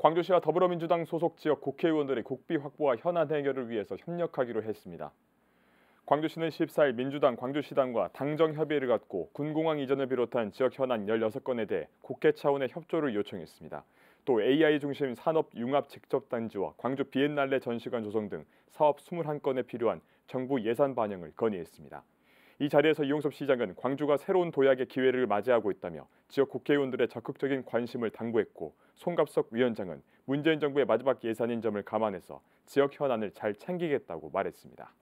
광주시와 더불어민주당 소속 지역 국회의원들이 국비 확보와 현안 해결을 위해서 협력하기로 했습니다. 광주시는 14일 민주당 광주시당과 당정 협의를 갖고 군공항 이전을 비롯한 지역 현안 16건에 대해 국회 차원의 협조를 요청했습니다. 또 AI 중심 산업 융합 직접단지와 광주 비엔날레 전시관 조성 등 사업 21건에 필요한 정부 예산 반영을 건의했습니다. 이 자리에서 이용섭 시장은 광주가 새로운 도약의 기회를 맞이하고 있다며 지역 국회의원들의 적극적인 관심을 당부했고 송갑석 위원장은 문재인 정부의 마지막 예산인 점을 감안해서 지역 현안을 잘 챙기겠다고 말했습니다.